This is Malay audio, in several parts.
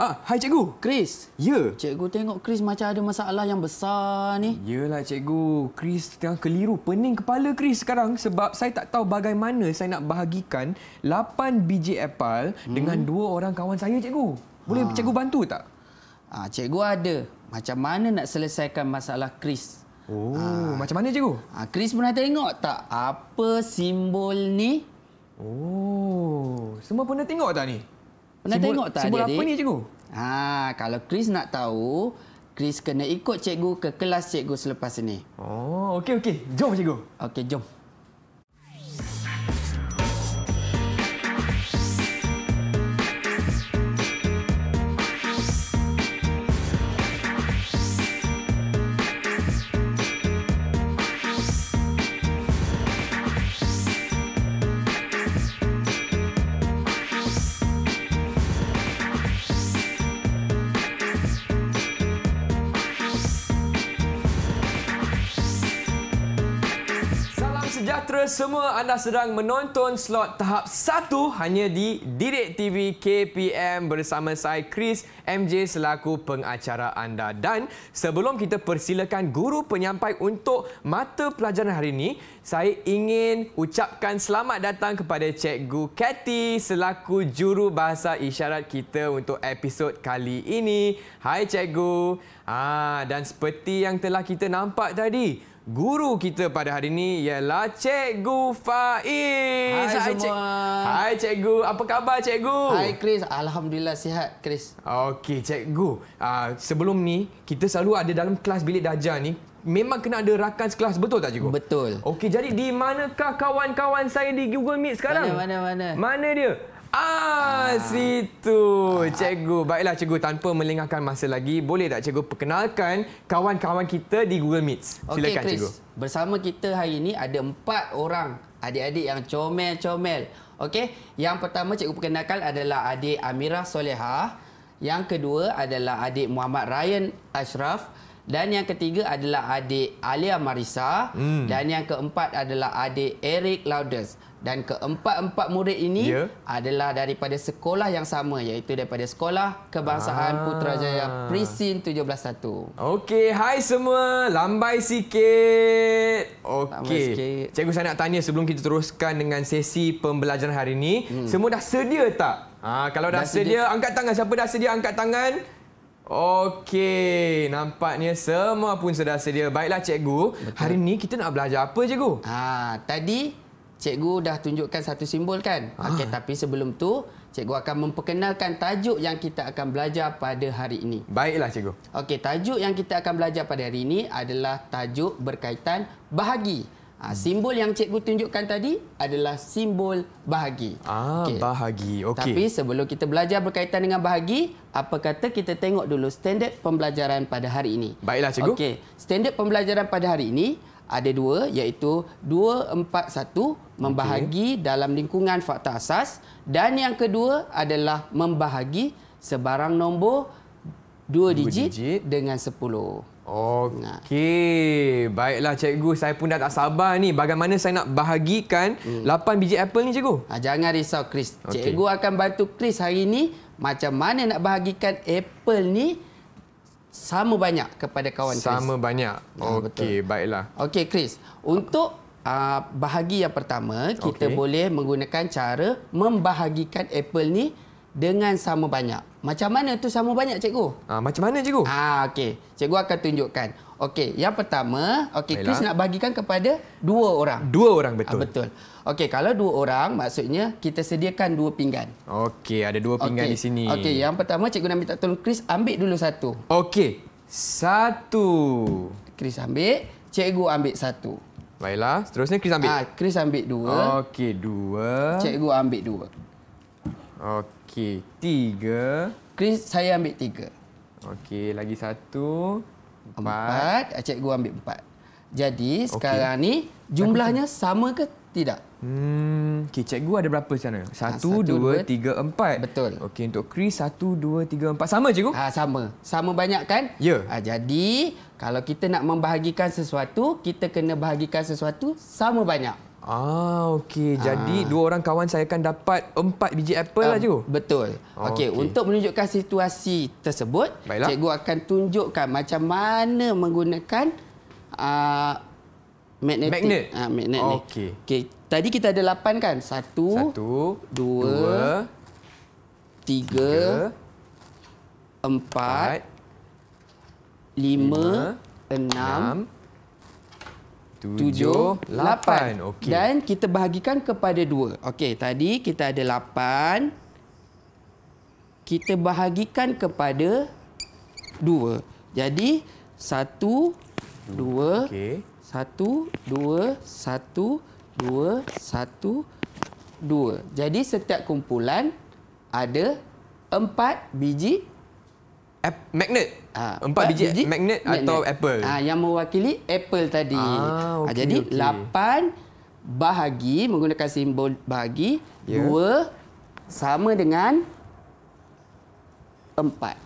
Ah, hai cikgu. Chris. Ya. Cikgu tengok Chris macam ada masalah yang besar ni. Yalah cikgu. Chris tengah keliru. Pening kepala Chris sekarang sebab saya tak tahu bagaimana saya nak bahagikan 8 biji apel hmm. dengan dua orang kawan saya cikgu. Boleh ha. cikgu bantu tak? Ah, ha, cikgu ada. Macam mana nak selesaikan masalah Chris? Oh, ha. macam mana cikgu? Ah, ha, Chris pernah tengok tak apa simbol ni? Oh, semua pernah tengok tak ni? Nak simbol, tengok tak simbol adik? apa ni cikgu? Ha, kalau Chris nak tahu, Chris kena ikut cikgu ke kelas cikgu selepas ini. Oh, okey okey. Jom cikgu. Okey, jom. semua anda sedang menonton slot tahap 1 hanya di Didik TV KPM bersama saya Chris MJ selaku pengacara anda dan sebelum kita persilakan guru penyampai untuk mata pelajaran hari ini saya ingin ucapkan selamat datang kepada Cikgu Cathy selaku juru bahasa isyarat kita untuk episod kali ini. Hai Cikgu. Ah dan seperti yang telah kita nampak tadi guru kita pada hari ini ialah Cikgu Faiz. Hai, Hai semua. Cik... Hai Cikgu. Apa khabar Cikgu? Hai Chris. Alhamdulillah sihat Chris. Okey Cikgu. Uh, sebelum ni kita selalu ada dalam kelas bilik darjah ni memang kena ada rakan sekelas betul tak cikgu? Betul. Okey jadi di manakah kawan-kawan saya di Google Meet sekarang? Mana mana mana? Mana dia? Ah, ah. situ, cikgu. Baiklah cikgu, tanpa melengahkan masa lagi, boleh tak cikgu perkenalkan kawan-kawan kita di Google Meets? Silakan okay, Chris. cikgu. Bersama kita hari ini ada empat orang adik-adik yang comel-comel. Okey, yang pertama cikgu perkenalkan adalah adik Amira Solehah. Yang kedua adalah adik Muhammad Ryan Ashraf. Dan yang ketiga adalah adik Alia Marisa. Hmm. Dan yang keempat adalah adik Eric Lauders. Dan keempat-empat murid ini yeah. adalah daripada sekolah yang sama. Iaitu daripada Sekolah Kebangsaan ah. Putrajaya Prisin 171. Okey, hai semua. Lambai sikit. Okey. Cikgu saya nak tanya sebelum kita teruskan dengan sesi pembelajaran hari ini. Hmm. Semua dah sedia tak? Ha, kalau dah, dah sedia, sedia, angkat tangan. Siapa dah sedia, Angkat tangan. Okey, nampaknya semua pun sudah sedia. Baiklah cikgu, Betul. hari ini kita nak belajar apa cikgu? Ha, tadi cikgu dah tunjukkan satu simbol kan? Ha. Okey, tapi sebelum tu, cikgu akan memperkenalkan tajuk yang kita akan belajar pada hari ini. Baiklah cikgu. Okey, tajuk yang kita akan belajar pada hari ini adalah tajuk berkaitan Bahagi. Ha, simbol yang cikgu tunjukkan tadi adalah simbol bahagi. Ah, okay. bahagi. Okey. Tapi sebelum kita belajar berkaitan dengan bahagi, apa kata kita tengok dulu standard pembelajaran pada hari ini. Baiklah cikgu. Okey. Standard pembelajaran pada hari ini ada dua iaitu 241 membahagi okay. dalam lingkungan fakta asas dan yang kedua adalah membahagi sebarang nombor dua digit, digit dengan sepuluh. Okey, baiklah cikgu. Saya pun dah tak sabar ni. Bagaimana saya nak bahagikan hmm. 8 biji apple ni cikgu? Ha, ah, jangan risau Chris. Okay. Cikgu akan bantu Chris hari ni macam mana nak bahagikan apple ni sama banyak kepada kawan Chris. Sama banyak. Ah, Okey, baiklah. Okey Chris, untuk uh, bahagi yang pertama, kita okay. boleh menggunakan cara membahagikan apple ni dengan sama banyak. Macam mana tu sama banyak cikgu? Ha, macam mana cikgu? Ha, ah, okay, Cikgu akan tunjukkan. Okay, yang pertama, okay Chris nak bagikan kepada dua orang. Dua orang ah, betul. Ha, betul. Okay, kalau dua orang maksudnya kita sediakan dua pinggan. Okay, ada dua pinggan okay. di sini. Okay, yang pertama cikgu nak minta tolong Chris ambil dulu satu. Okay, Satu. Chris ambil, cikgu ambil satu. Baiklah, seterusnya Chris ambil. Ah, ha, Chris ambil dua. Okay, dua. Cikgu ambil dua. Okay. Okey, tiga. Chris, saya ambil tiga. Okey, lagi satu. Empat. empat. Cikgu ambil empat. Jadi sekarang ni jumlahnya sama ke tidak? Hmm, okay, cikgu ada berapa sana? Ah, satu, ha, satu dua, dua, tiga, empat. Betul. Okey, untuk Chris, satu, dua, tiga, empat. Sama cikgu? Ha, sama. Sama banyak kan? Ya. Ha, jadi kalau kita nak membahagikan sesuatu, kita kena bahagikan sesuatu sama banyak. Ah, okey. Jadi ah. dua orang kawan saya akan dapat empat biji apple um, lah tu. Betul. Okey, okay. untuk menunjukkan situasi tersebut, Baiklah. cikgu akan tunjukkan macam mana menggunakan uh, magnetik. Magnet. Ah, uh, magnet okay. Okey. Okey, tadi kita ada lapan kan? Satu, Satu dua, dua, tiga, tiga empat, empat, lima, lima enam, enam tujuh, lapan. Okay. Dan kita bahagikan kepada dua. Okey, tadi kita ada lapan. Kita bahagikan kepada dua. Jadi, satu, dua, okay. satu, dua, satu, dua, satu, dua. Jadi, setiap kumpulan ada empat biji Ap magnet. Ha, empat biji, biji magnet, magnet atau apple. Ha, yang mewakili apple tadi. Ah, ah okay, ha, jadi okay. lapan bahagi menggunakan simbol bahagi yeah. dua sama dengan empat.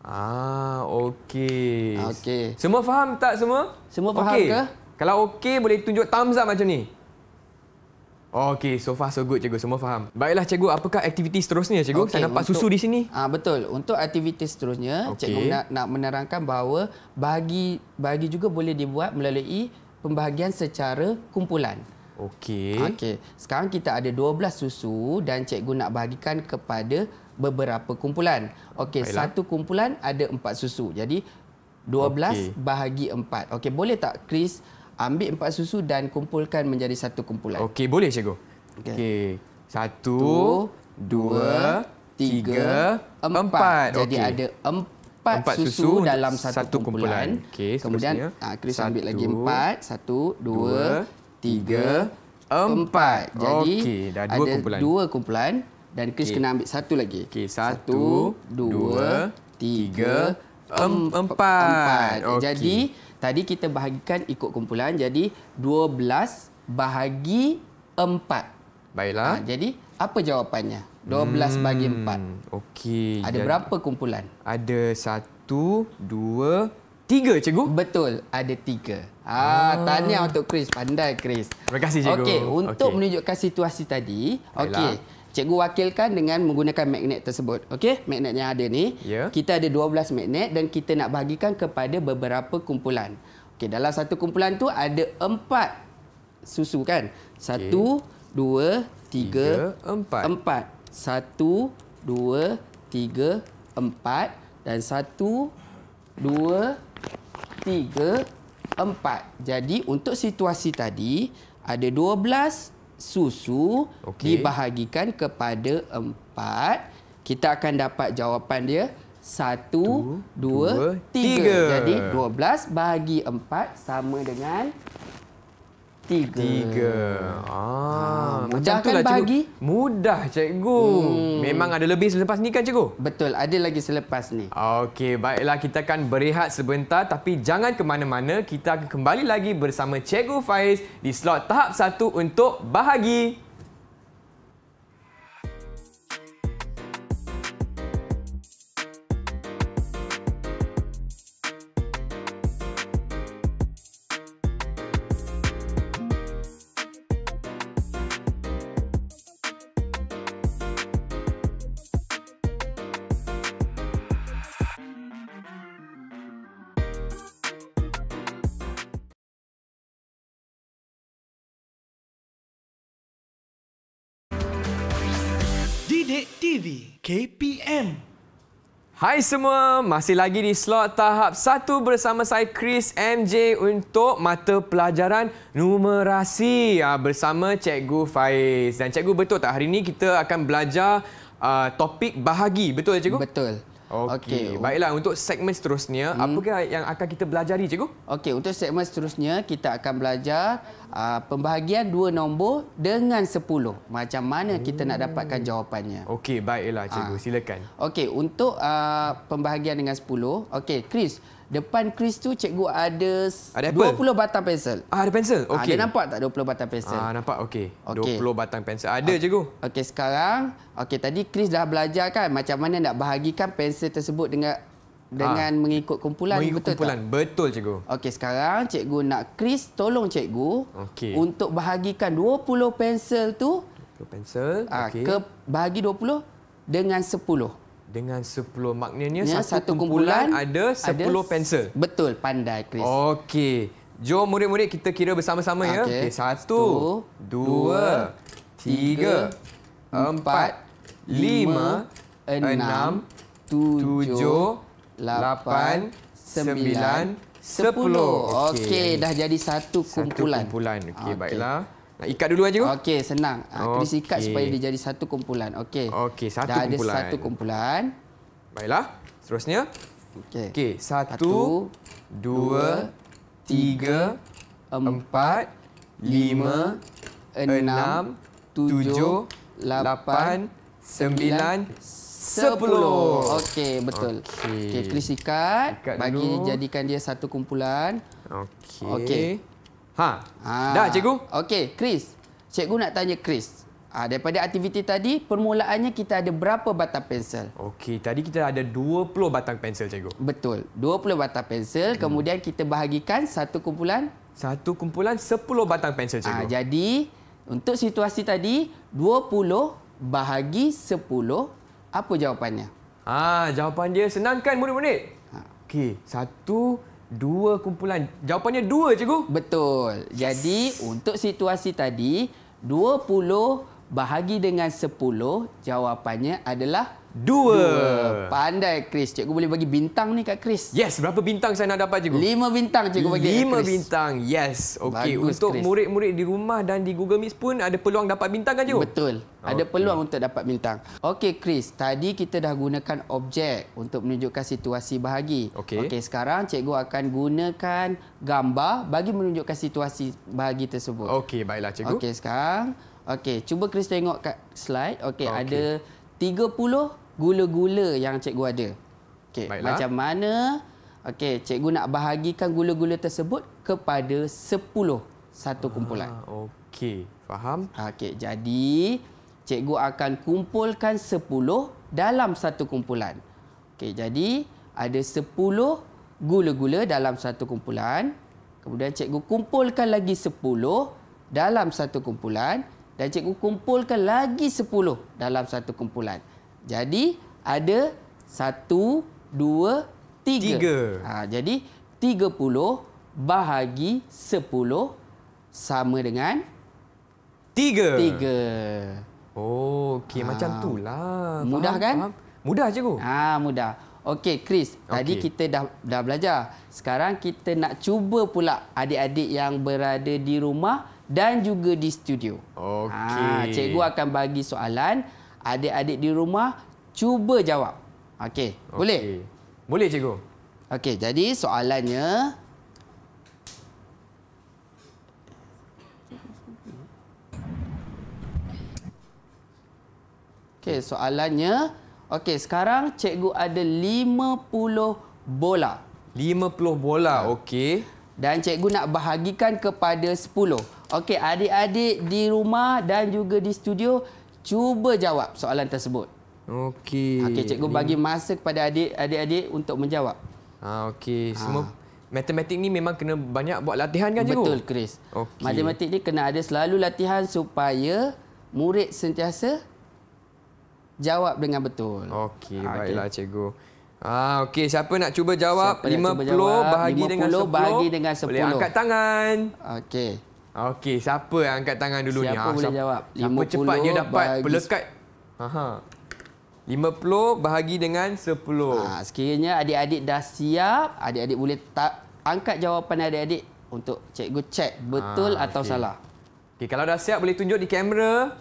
Ah, okey. Okay. Semua faham tak semua? Semua faham okay. ke? Kalau okey boleh tunjuk thumbs up macam ni. Okey, so far so good cikgu. Semua faham. Baiklah cikgu, apakah aktiviti seterusnya cikgu? Okay, Saya nampak untuk, susu di sini. Ah betul. Untuk aktiviti seterusnya, okay. cikgu nak, nak menerangkan bahawa bagi bagi juga boleh dibuat melalui pembahagian secara kumpulan. Okey. Okey. Sekarang kita ada 12 susu dan cikgu nak bahagikan kepada beberapa kumpulan. Okey, satu kumpulan ada 4 susu. Jadi 12 okay. bahagi 4. Okey, boleh tak Chris? ambil empat susu dan kumpulkan menjadi satu kumpulan. Okey, boleh cikgu? Okey. Okay. Satu, dua, tiga, empat. empat. Jadi okay. ada empat, empat susu, susu dalam satu, satu kumpulan. kumpulan. Okey, seterusnya. Kemudian ah, Chris satu, ambil lagi empat. Satu, dua, tiga, empat. Jadi okay. dua ada kumpulan. dua kumpulan dan Chris okay. kena ambil satu lagi. Okey, satu, satu, dua, tiga, empat. empat. empat. Okay. Jadi... Tadi kita bahagikan ikut kumpulan. Jadi 12 bahagi 4. Baiklah. Ha, jadi apa jawapannya? 12 hmm, bagi 4. Okey. Ada jadi, berapa kumpulan? Ada 1, 2, Tiga, cikgu? Betul, ada tiga. Ha, ah, ah. Tahniah untuk Chris, pandai Chris. Terima kasih, cikgu. Okey, untuk okay. menunjukkan situasi tadi, okey, cikgu wakilkan dengan menggunakan magnet tersebut. Okey, magnet yang ada ni. Yeah. Kita ada 12 magnet dan kita nak bahagikan kepada beberapa kumpulan. Okey, dalam satu kumpulan tu ada empat susu kan? dua, tiga, 3 4 4 1 2 3 4 dan satu, dua, tiga, empat. Jadi untuk situasi tadi, ada dua belas, susu okay. dibahagikan kepada empat, kita akan dapat jawapan dia satu, dua, dua tiga. tiga. Jadi dua belas bahagi empat sama dengan tiga. Tiga. Ah, ha, mudah macam kan lah, cikgu. bagi? Mudah, cikgu. Hmm. Memang ada lebih selepas ni kan, cikgu? Betul, ada lagi selepas ni. Okey, baiklah kita akan berehat sebentar tapi jangan ke mana-mana. Kita akan kembali lagi bersama cikgu Faiz di slot tahap satu untuk bahagi. KPM. Hai semua, masih lagi di slot tahap 1 bersama saya Chris MJ untuk mata pelajaran numerasi ah, bersama Cikgu Faiz. Dan Cikgu betul tak hari ini kita akan belajar uh, topik bahagi, betul tak Cikgu? Betul. Okey. Okay. Baiklah untuk segmen seterusnya, hmm. apakah yang akan kita belajar cikgu? Okey, untuk segmen seterusnya kita akan belajar uh, pembahagian dua nombor dengan sepuluh. Macam mana hmm. kita nak dapatkan hmm. jawapannya? Okey, baiklah cikgu, ha. silakan. Okey, untuk uh, pembahagian dengan sepuluh, okey, Chris, Depan Chris tu cikgu ada, ada 20 apple? batang pensel. Ah, ada pensel. okay. Ah, ada nampak tak 20 batang pensel? Ah, nampak. Okey. Okay. 20 batang pensel. Ada ah. cikgu. Okey, sekarang okay tadi Chris dah belajar kan macam mana nak bahagikan pensel tersebut dengan dengan ha. mengikut kumpulan mengikut betul kumpulan. tak? Betul cikgu. Okey, sekarang cikgu nak Chris tolong cikgu okay. untuk bahagikan 20 pensel tu 20 pensel. Ah, okey. ke bahagi 20 dengan 10 dengan 10 maknanya ya, satu, satu kumpulan, kumpulan ada 10 ada pensel. Betul, pandai Chris. Okey. Jom murid-murid kita kira bersama-sama okay. ya. Okey, satu, dua, tiga, empat, lima, enam, tujuh, lapan, sembilan, sepuluh. Okey, dah jadi satu kumpulan. Satu kumpulan. Okey, okay. baiklah. Nak ikat dulu aja. Okey, senang. Ah, Kita okay. ikat supaya dia jadi satu kumpulan. Okey. Okey, satu Dah kumpulan. Dah ada satu kumpulan. Baiklah. Seterusnya. Okey. Okey, satu, satu, dua, tiga, empat, lima, enam, tujuh, lapan, sembilan, sepuluh. Okey, betul. Okey, okay, Chris ikat. Bagi jadikan dia satu kumpulan. Okey. Okey. Ha. ha. Dah cikgu? Okey, Chris. Cikgu nak tanya Chris. Ha, daripada aktiviti tadi, permulaannya kita ada berapa batang pensel? Okey, tadi kita ada 20 batang pensel cikgu. Betul. 20 batang pensel, hmm. kemudian kita bahagikan satu kumpulan satu kumpulan 10 batang pensel cikgu. Ha, jadi untuk situasi tadi 20 bahagi 10 apa jawapannya? Ah, ha, jawapan dia senang murid-murid? Ha. Okey, satu Dua kumpulan. Jawapannya dua, cikgu. Betul. Jadi, untuk situasi tadi, 20 bahagi dengan 10, jawapannya adalah Dua. Dua. Pandai Chris. Cikgu boleh bagi bintang ni kat Chris. Yes, berapa bintang saya nak dapat cikgu? Lima bintang cikgu bagi. Lima Chris. bintang. Yes. Okey, untuk murid-murid di rumah dan di Google Meet pun ada peluang dapat bintang kan cikgu? Betul. Ada peluang untuk dapat bintang. Okey Chris, tadi kita dah gunakan objek untuk menunjukkan situasi bahagi. Okey, okay, sekarang cikgu akan gunakan gambar bagi menunjukkan situasi bahagi tersebut. Okey, baiklah cikgu. Okey, sekarang. Okey, cuba Chris tengok kat slide. Okey, okay. ada 30 gula-gula yang cikgu ada. Okey, macam mana? Okey, cikgu nak bahagikan gula-gula tersebut kepada 10 satu kumpulan. Ah, Okey, faham? Okey, jadi cikgu akan kumpulkan 10 dalam satu kumpulan. Okey, jadi ada 10 gula-gula dalam satu kumpulan. Kemudian cikgu kumpulkan lagi 10 dalam satu kumpulan dan cikgu kumpulkan lagi 10 dalam satu kumpulan. Jadi ada satu, dua, tiga. tiga. Ha, jadi tiga puluh bahagi sepuluh sama dengan tiga. Tiga. Oh, okay. Ha. macam ha. itulah. Mudah faham, kan? Faham. Mudah cikgu. Ha, mudah. Okey, Chris. Okay. Tadi kita dah, dah belajar. Sekarang kita nak cuba pula adik-adik yang berada di rumah dan juga di studio. Okey. Ha, cikgu akan bagi soalan adik-adik di rumah cuba jawab. Okey, okay. boleh? Boleh cikgu. Okey, jadi soalannya Okey, soalannya okey, sekarang cikgu ada 50 bola. 50 bola, ya. okey. Dan cikgu nak bahagikan kepada 10. Okey, adik-adik di rumah dan juga di studio cuba jawab soalan tersebut. Okey. Okey, cikgu Ini... bagi masa kepada adik-adik adik untuk menjawab. Ah okey, ah. semua Matematik ni memang kena banyak buat latihan kan cikgu? Betul Chris. Okay. Matematik ni kena ada selalu latihan supaya murid sentiasa jawab dengan betul. Okey, ah, okay. baiklah cikgu. Ah okey, siapa nak cuba jawab siapa 50, cuba jawab, bahagi, 50 dengan 10, bahagi dengan 10? Boleh angkat tangan. Okey. Okey, siapa yang angkat tangan dulu siapa ni? Ah, siapa boleh ha, jawab? Siapa cepatnya dapat bahagi... pelekat? Aha. 50 bahagi dengan 10. Ha, ah, sekiranya adik-adik dah siap, adik-adik boleh tak angkat jawapan adik-adik untuk cikgu cek betul ha, atau okay. salah. Okey, kalau dah siap boleh tunjuk di kamera.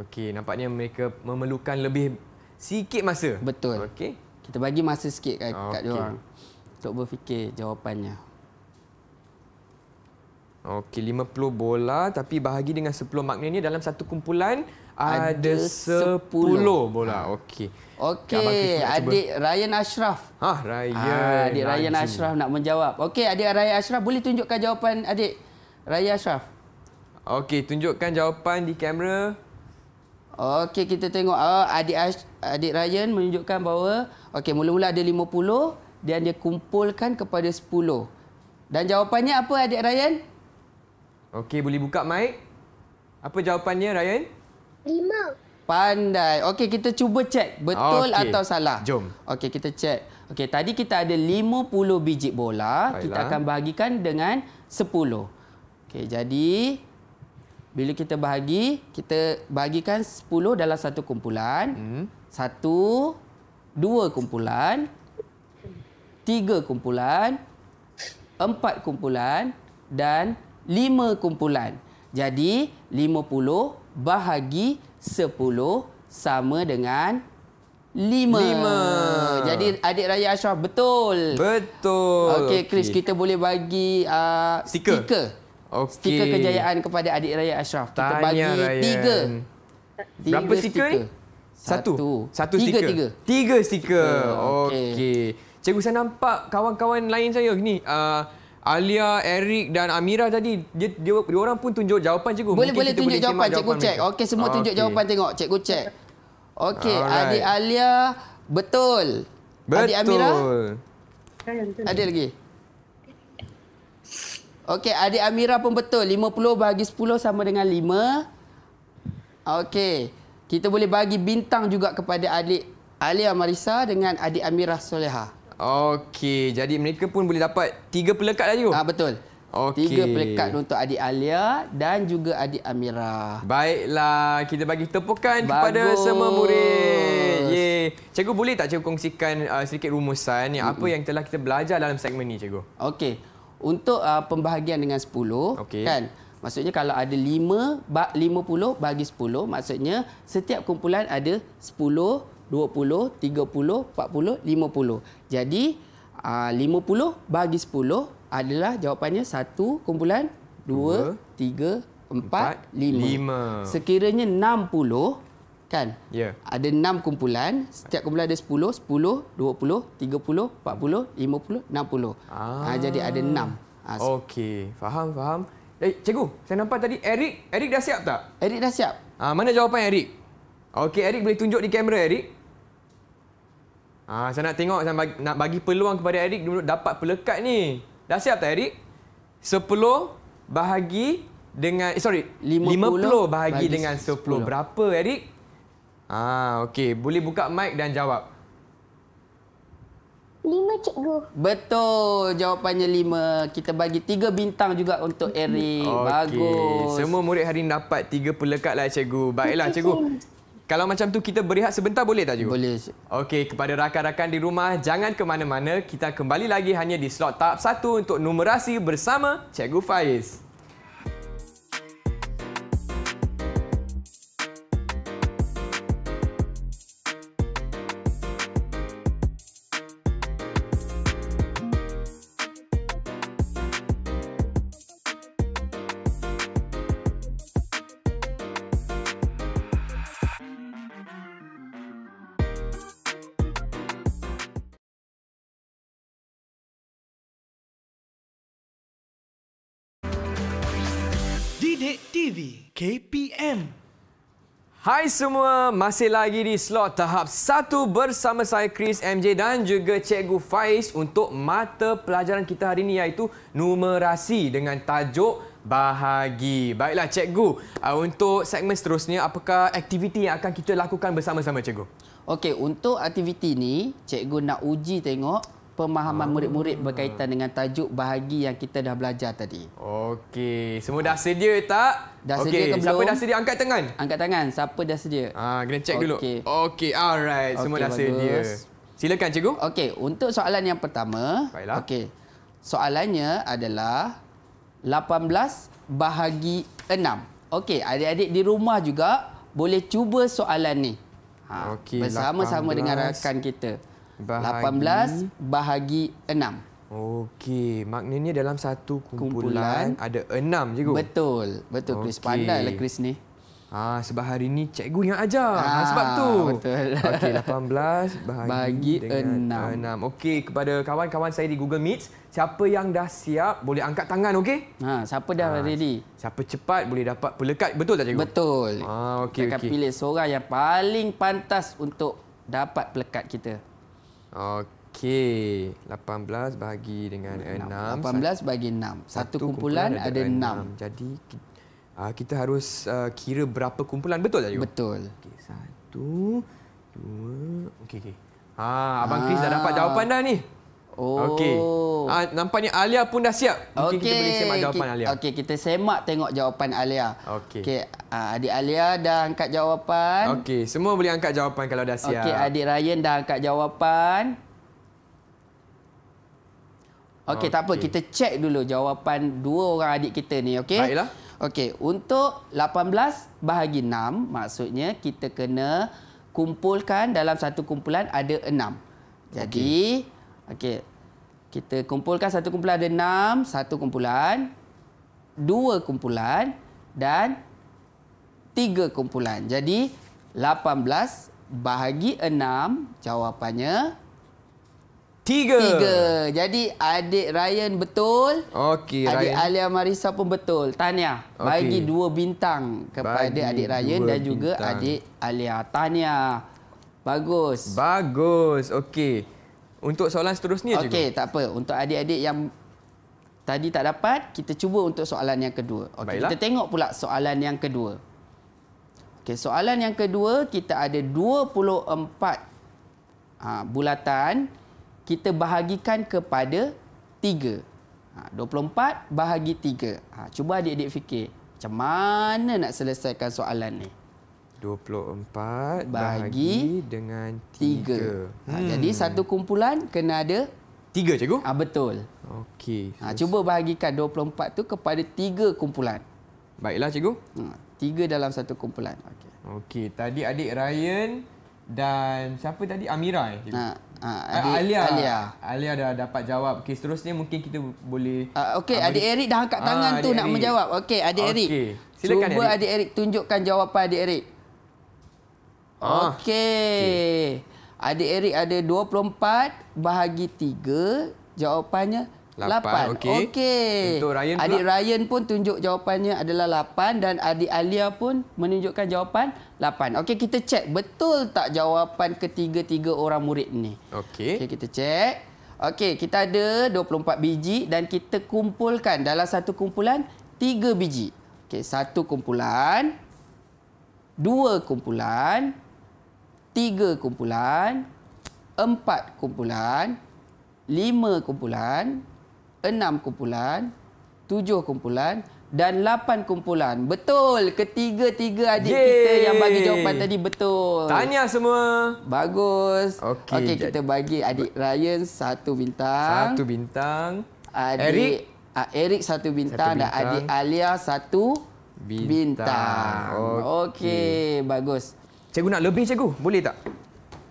Okey, nampaknya mereka memerlukan lebih sikit masa. Betul. Okey. Kita bagi masa sikit kat okay. dia orang untuk berfikir jawapannya. Okey, 50 bola tapi bahagi dengan 10 maknanya dalam satu kumpulan ada, ada 10. 10 bola. Ha. Okey. Okey, adik cuba. Ryan Ashraf. Ha, Ryan. Ha, adik Ryan Najib. Ashraf nak menjawab. Okey, adik Ryan Ashraf boleh tunjukkan jawapan adik Ryan Ashraf. Okey, tunjukkan jawapan di kamera. Okey, kita tengok oh, adik Ash, adik Ryan menunjukkan bahawa okey, mula-mula ada 50 dan dia kumpulkan kepada 10. Dan jawapannya apa adik Ryan? Okey, boleh buka mic. Apa jawapannya, Ryan? Lima. Pandai. Okey, kita cuba cek betul okay. atau salah. Jom. Okey, kita cek. Okey, tadi kita ada lima puluh biji bola. Baiklah. Kita akan bahagikan dengan sepuluh. Okey, jadi bila kita bahagi, kita bahagikan sepuluh dalam satu kumpulan. Hmm. Satu, dua kumpulan, tiga kumpulan, empat kumpulan dan lima kumpulan. Jadi, lima puluh bahagi sepuluh sama dengan lima. lima. Jadi, adik raya Ashraf, betul. Betul. Okey, Chris, kita boleh bagi uh, stiker. Stiker. Okay. stiker kejayaan kepada adik raya Ashraf. Kita Tanya, bagi Ryan. tiga. tiga. Berapa stiker ni? Satu. Satu, Satu tiga, stiker. Tiga, tiga. Tiga stiker. Okey. Okay. Cikgu, saya nampak kawan-kawan lain saya ni. Uh, Alia, Eric dan Amira tadi dia dia, dia orang pun tunjuk jawapan cikgu. Boleh Mungkin boleh tunjuk boleh jawapan cikgu cek. Okey semua tunjuk jawapan tengok cikgu cek. Okey adik Alia betul. betul. Adik Amira? Ada lagi. Okey adik Amira pun betul 50 bagi 10 sama dengan 5. Okey. Kita boleh bagi bintang juga kepada adik Alia Marisa dengan adik Amira Solehah. Okey, jadi mereka pun boleh dapat tiga pelekat lagi Ah, betul. Okay. Tiga pelekat untuk adik Alia dan juga adik Amira. Baiklah, kita bagi tepukan Bagus. kepada semua murid. Ye. Cikgu boleh tak cikgu kongsikan uh, sedikit rumusan yang mm -mm. apa yang telah kita belajar dalam segmen ni cikgu? Okey. Untuk uh, pembahagian dengan 10 okay. kan? Maksudnya kalau ada 5 50 bagi 10, maksudnya setiap kumpulan ada 10 20, 30, 40, 50. Jadi 50 ah, bagi 10 adalah jawapannya 1 kumpulan 2, 3, 4, 4 5. Sekiranya 60 kan? Ya. Ada enam kumpulan, setiap kumpulan ada sepuluh, sepuluh, dua puluh, 10, puluh, 30, puluh, 50, puluh. Ah. Ha, jadi ada enam. Ha, Okey, faham faham. Eh, cikgu, saya nampak tadi Eric, Eric dah siap tak? Eric dah siap. Ha, mana jawapan Eric? Okey, Eric boleh tunjuk di kamera Eric. Ah, ha, saya nak tengok saya nak bagi peluang kepada Eric dulu dapat pelekat ni. Dah siap tak Eric? 10 bahagi dengan eh, sorry 50, 50 bahagi dengan 10. 10. Berapa Eric? Ah, ha, okey. Boleh buka mic dan jawab. 5 cikgu. Betul. Jawapannya 5. Kita bagi 3 bintang juga untuk Eric. Okay. Bagus. Semua murid hari ini dapat 3 pelekat lah cikgu. Baiklah cikgu. Kalau macam tu kita berehat sebentar boleh tak juga? Boleh. Okey, kepada rakan-rakan di rumah, jangan ke mana-mana. Kita kembali lagi hanya di slot tahap 1 untuk numerasi bersama Cikgu Faiz. KPM. Hai semua, masih lagi di slot tahap 1 bersama saya Chris MJ dan juga Cikgu Faiz untuk mata pelajaran kita hari ini iaitu numerasi dengan tajuk bahagi. Baiklah Cikgu, uh, untuk segmen seterusnya apakah aktiviti yang akan kita lakukan bersama-sama Cikgu? Okey, untuk aktiviti ni, cikgu nak uji tengok pemahaman ah. murid-murid berkaitan dengan tajuk bahagi yang kita dah belajar tadi. Okey, semua dah sedia tak? Dah okay. sedia ke belum? Siapa dah sedia angkat tangan? Angkat tangan. Siapa dah sedia? Ah, kena check okay. dulu. Okey. Okey, alright. Semua dah bagus. sedia. Silakan cikgu. Okey, untuk soalan yang pertama, okey. Soalannya adalah 18 bahagi 6. Okey, adik-adik di rumah juga boleh cuba soalan ni. Ha, okay, bersama-sama 18. dengan rakan kita bahagi... 18 bahagi 6. Okey, maknanya dalam satu kumpulan, kumpulan. ada 6 cikgu. Betul. Betul okay. Chris lah Chris ni. Ah, ha, sebahari ni cikgu yang ajar. Ha, ah, sebab tu. Betul. Okey, 18 bahagi, bahagi enam. 6. Okey, kepada kawan-kawan saya di Google Meet, siapa yang dah siap boleh angkat tangan, okey? Ha, siapa dah ha, ready? Siapa cepat boleh dapat pelekat. Betul tak cikgu? Betul. Ah, okey okey. Kita okay. pilih seorang yang paling pantas untuk dapat pelekat kita. Okey, 18 bahagi dengan 6. 6. 18 bahagi 6. Satu kumpulan, kumpulan ada 6. 6. Jadi ah, kita harus ah, kira berapa kumpulan betul tak Yu? Betul. Okey, 1 2 okey okey. Ha, abang ha. Chris dah dapat jawapan dah ni. Oh. Okey. Ah, nampaknya Alia pun dah siap. Mungkin okay. kita boleh semak jawapan Alia. Okey, kita semak tengok jawapan Alia. Okey. Okey, ah, adik Alia dah angkat jawapan. Okey, semua boleh angkat jawapan kalau dah siap. Okey, adik Ryan dah angkat jawapan. Okey, okay. tak apa. Kita cek dulu jawapan dua orang adik kita ni, okey? Baiklah. Okey, untuk 18 bahagi 6, maksudnya kita kena kumpulkan dalam satu kumpulan ada 6. Jadi okay. Okey. Kita kumpulkan satu kumpulan ada enam, satu kumpulan, dua kumpulan dan tiga kumpulan. Jadi, 18 bahagi enam, jawapannya tiga. tiga. Jadi, adik Ryan betul. Okey, Ryan. Adik Alia Marisa pun betul. Tanya, okay. dua bintang kepada bagi adik Ryan dan juga bintang. adik Alia. Tanya, bagus. Bagus, okey untuk soalan seterusnya okay, cikgu. Okey, tak apa. Untuk adik-adik yang tadi tak dapat, kita cuba untuk soalan yang kedua. Okey, kita tengok pula soalan yang kedua. Okey, soalan yang kedua kita ada 24 ha, bulatan kita bahagikan kepada 3. Ha, 24 bahagi 3. Ha, cuba adik-adik fikir macam mana nak selesaikan soalan ni. 24 bahagi dengan 3. Ha, hmm. Jadi satu kumpulan kena ada 3 cikgu? Ah ha, betul. Okey. Ha, cuba bahagikan 24 tu kepada 3 kumpulan. Baiklah cikgu. Ha, 3 dalam satu kumpulan. Okey. Okey, tadi adik Ryan dan siapa tadi Amira eh? Cikgu. Ha. Uh, Alia. Alia. Alia dah dapat jawab. Okey, seterusnya mungkin kita boleh uh, Okey, adik Eric dah angkat tangan uh, tu Eric. nak menjawab. Okey, adik okay. Eric. Silakan Cuba adik Eric tunjukkan jawapan adik Eric. Okey. Okay. Adik Eric ada 24 bahagi 3. Jawapannya 8. 8. Okey. Okay. Adik pula. Ryan pun tunjuk jawapannya adalah 8. Dan adik Alia pun menunjukkan jawapan 8. Okey, kita cek betul tak jawapan ketiga-tiga orang murid ni. Okey. Okay, kita cek. Okey, kita ada 24 biji dan kita kumpulkan dalam satu kumpulan tiga biji. Okey, satu kumpulan, dua kumpulan, tiga kumpulan, empat kumpulan, lima kumpulan, enam kumpulan, tujuh kumpulan dan lapan kumpulan. Betul. Ketiga-tiga adik Yeay. kita yang bagi jawapan tadi betul. Tanya semua. Bagus. Okey, okay, kita bagi adik Ryan satu bintang. Satu bintang. Adik Eric, uh, Eric satu, bintang satu bintang adik Alia satu bintang. bintang. Okey, okay, bagus. Cikgu nak lebih cikgu, boleh tak?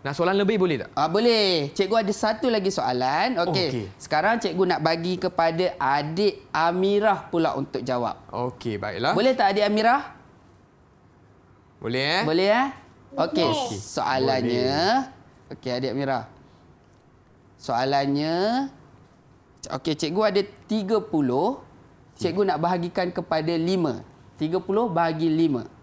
Nak soalan lebih boleh tak? Ah, boleh. Cikgu ada satu lagi soalan. Okey. Okay. Sekarang cikgu nak bagi kepada adik Amirah pula untuk jawab. Okey, baiklah. Boleh tak adik Amirah? Boleh eh? Boleh eh? Okey, soalannya. Okey, adik Amirah. Soalannya Okey, cikgu ada 30. Cikgu nak bahagikan kepada 5. 30 bahagi 5.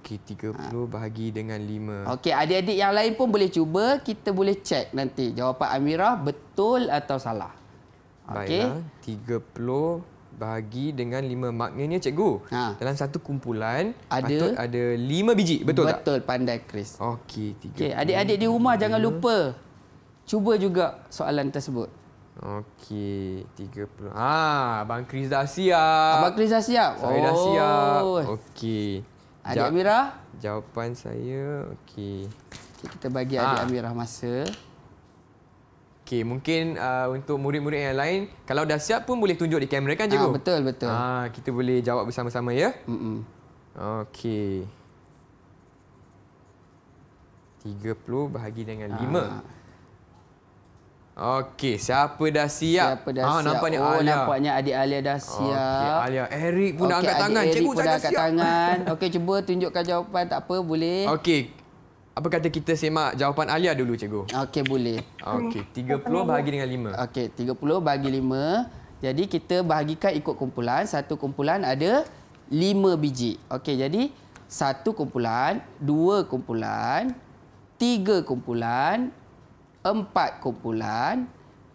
Okey, 30 ah. bahagi dengan 5. Okey, adik-adik yang lain pun boleh cuba. Kita boleh cek nanti jawapan Amira betul atau salah. Baiklah, okay. 30 bahagi dengan 5. Maknanya, cikgu, ha. dalam satu kumpulan ada ada 5 biji. Betul, betul tak? Betul, pandai Chris. Okey, 30. Okey, adik-adik di rumah 5. jangan lupa cuba juga soalan tersebut. Okey, 30. Ah, Abang Chris dah siap. Abang Chris dah siap. Saya oh. dah siap. Okey. Adik Amira? Jawapan saya okey. Okay, kita bagi ah. Adik Amira masa. Okey, mungkin uh, untuk murid-murid yang lain, kalau dah siap pun boleh tunjuk di kamera kan ah, cikgu? Ha, betul, betul. Ha, kita boleh jawab bersama-sama ya. Mm -mm. Okey. 30 bahagi dengan 5. Okey, siapa dah siap? Siapa dah ah, siap? Nampaknya oh, Alia. nampaknya adik Alia dah siap. Okey, Alia. Eric pun okay, dah angkat adik tangan. Eric Cikgu pun dah angkat siap. tangan. Okey, cuba tunjukkan jawapan. Tak apa, boleh. Okey. Apa kata kita semak jawapan Alia dulu, Cikgu? Okey, boleh. Okey, 30 bahagi dengan 5. Okey, 30 bahagi 5. Jadi, kita bahagikan ikut kumpulan. Satu kumpulan ada 5 biji. Okey, jadi satu kumpulan, dua kumpulan, tiga kumpulan, empat kumpulan,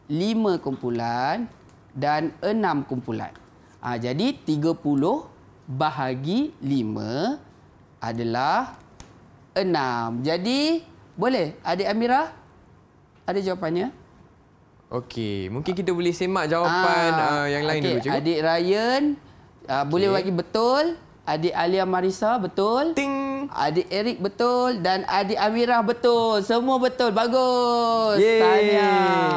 lima kumpulan dan enam kumpulan. Ha, jadi, 30 bahagi 5 adalah 6. Jadi, boleh adik Amira? Ada jawapannya? Okey, mungkin kita boleh semak jawapan ha, uh, yang lain okay. dulu. Cikgu. Adik Ryan, uh, ah, okay. boleh bagi betul. Adik Alia Marisa, betul. Ting! Adik Eric betul dan adik Amirah betul. Semua betul. Bagus. Yeay. Tahniah.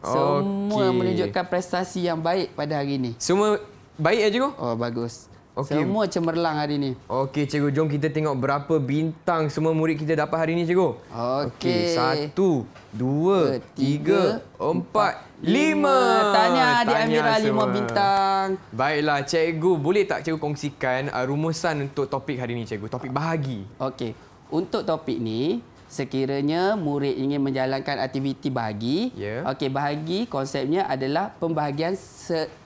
Semua okay. menunjukkan prestasi yang baik pada hari ini. Semua baik aja ya, kau? Oh, bagus. Okay. Semua cemerlang hari ini. Okey, cikgu. Jom kita tengok berapa bintang semua murid kita dapat hari ini, cikgu. Okey. Okay. Satu, dua, dua tiga, tiga, empat. empat. Lima. Tanya Adik Amira lah lima bintang. Baiklah, Cikgu. Boleh tak Cikgu kongsikan uh, rumusan untuk topik hari ini, Cikgu? Topik bahagi. Okey. Untuk topik ni, sekiranya murid ingin menjalankan aktiviti bahagi, yeah. okey, bahagi konsepnya adalah pembahagian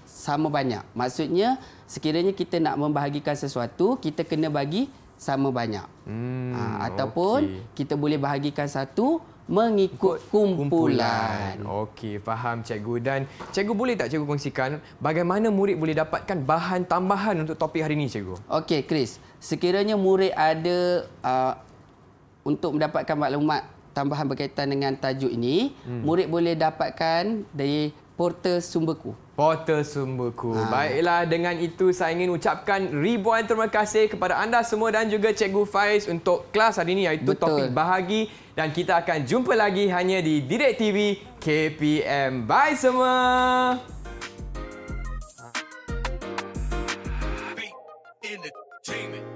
sama banyak. Maksudnya, sekiranya kita nak membahagikan sesuatu, kita kena bagi sama banyak. Hmm, ha, ataupun okay. kita boleh bahagikan satu, mengikut kumpulan. Okey, faham cikgu dan cikgu boleh tak cikgu kongsikan bagaimana murid boleh dapatkan bahan tambahan untuk topik hari ini cikgu? Okey, Chris. Sekiranya murid ada uh, untuk mendapatkan maklumat tambahan berkaitan dengan tajuk ini, hmm. murid boleh dapatkan dari portal Sumberku. Portal sumberku. Ha. Baiklah, dengan itu saya ingin ucapkan ribuan terima kasih kepada anda semua dan juga Cikgu Faiz untuk kelas hari ini iaitu Betul. topik bahagi. Dan kita akan jumpa lagi hanya di Direct TV KPM. Bye semua! Entertainment.